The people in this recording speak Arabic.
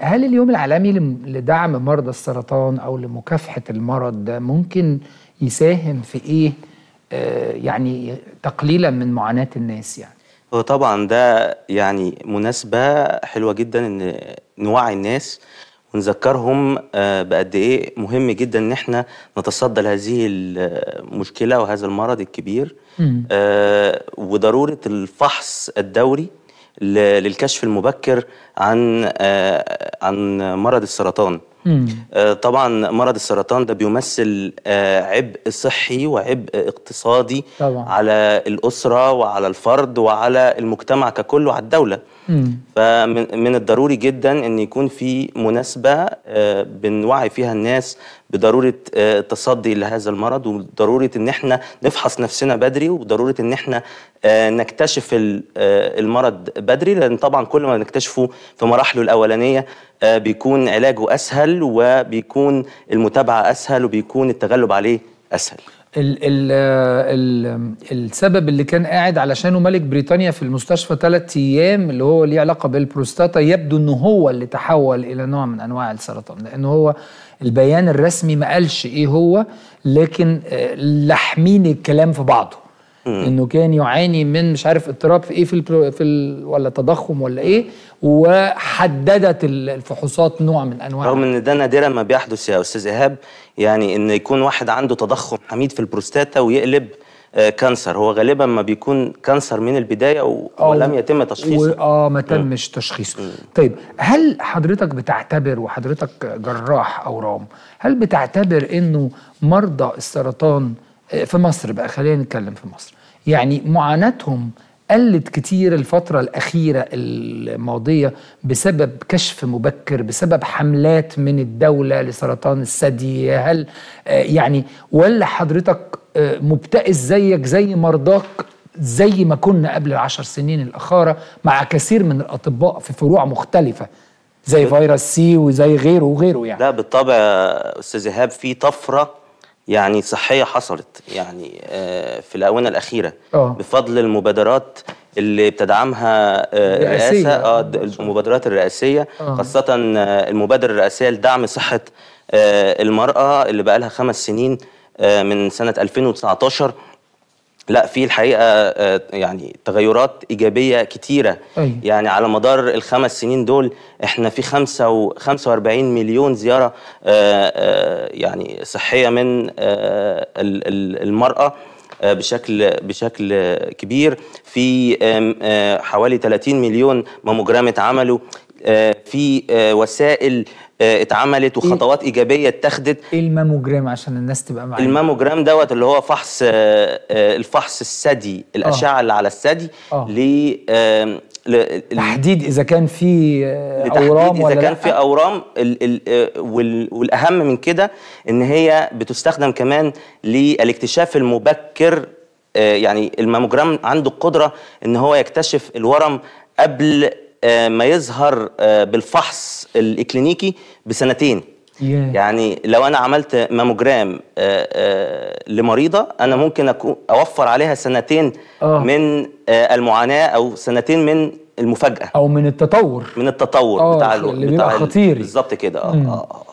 هل اليوم العالمي لدعم مرضى السرطان او لمكافحه المرض ده ممكن يساهم في ايه آه، يعني تقليلا من معاناه الناس يعني هو طبعا ده يعني مناسبه حلوه جدا ان نوعي الناس ونذكرهم آه، بقد ايه مهم جدا ان احنا نتصدى لهذه المشكله وهذا المرض الكبير آه وضروره الفحص الدوري للكشف المبكر عن آه، عن مرض السرطان آه، طبعا مرض السرطان ده بيمثل آه، عبء صحي وعبء اقتصادي طبعا. على الأسرة وعلى الفرد وعلى المجتمع ككل وعلى الدولة فمن الضروري جدا أن يكون في مناسبة بنوعي فيها الناس بضروره آه، التصدي لهذا المرض وضروره ان احنا نفحص نفسنا بدري وضروره ان احنا آه، نكتشف آه، المرض بدري لان طبعا كل ما نكتشفه في مراحله الاولانيه بيكون علاجه اسهل وبيكون المتابعه اسهل وبيكون التغلب عليه اسهل الـ الـ الـ السبب اللي كان قاعد علشانه ملك بريطانيا في المستشفى ثلاثة ايام اللي هو ليه علاقه بالبروستاتا يبدو ان هو اللي تحول الى نوع من انواع السرطان لان هو البيان الرسمي ما قالش ايه هو لكن آه، لحمين الكلام في بعضه انه كان يعاني من مش عارف اضطراب في ايه في البرو في ال ولا تضخم ولا ايه وحددت الفحوصات نوع من انواع رغم ان ده نادرا ما بيحدث يا استاذ ايهاب يعني ان يكون واحد عنده تضخم حميد في البروستاتا ويقلب آه كانسر هو غالبا ما بيكون كانسر من البدايه و... آه، ولم يتم تشخيصه و... اه ما تمش تشخيصه طيب هل حضرتك بتعتبر وحضرتك جراح اورام هل بتعتبر انه مرضى السرطان في مصر بقى خلينا نتكلم في مصر يعني معاناتهم قلت كتير الفترة الأخيرة الماضية بسبب كشف مبكر بسبب حملات من الدولة لسرطان الثدي هل آه، يعني ولا حضرتك آه، مبتئس زيك زي مرضاك زي ما كنا قبل العشر سنين الأخارة مع كثير من الأطباء في فروع مختلفة زي فيروس سي وزي غيره وغيره يعني لا بالطبع أستاذ إيهاب في طفرة يعني صحيه حصلت يعني آه، في الاونه الاخيره أوه. بفضل المبادرات اللي بتدعمها آه، الرئاسه آه، المبادرات الرئاسيه أوه. خاصه المبادره الرئاسيه لدعم صحه المراه اللي بقى لها خمس سنين من سنه 2019 لا في الحقيقه آه، يعني تغيرات ايجابيه كتيره أي. أيوة. يعني على مدار الخمس سنين دول احنا في 45 مليون زياره آه، آه، يعني صحيه من المراه بشكل بشكل كبير في حوالي 30 مليون ماموجرام اتعملوا في وسائل آه، اتعملت إيه. وخطوات ايجابيه اتخذت ايه الماموجرام عشان الناس تبقى معايا الماموجرام دوت اللي هو فحص آه، آه، الفحص الثدي الاشعه اللي على الثدي ل تحديد اذا كان في اورام ولا اذا كان في اورام الـ الـ والاهم من كده ان هي بتستخدم كمان للاكتشاف المبكر يعني الماموجرام عنده القدره ان هو يكتشف الورم قبل ما يظهر بالفحص الاكلينيكي بسنتين yeah. يعني لو انا عملت ماموجرام آه، آه، لمريضه انا ممكن اوفر عليها سنتين oh. من المعاناه او سنتين من المفاجاه او من التطور من التطور بتاع اللي بتاع خطير بالظبط كده اه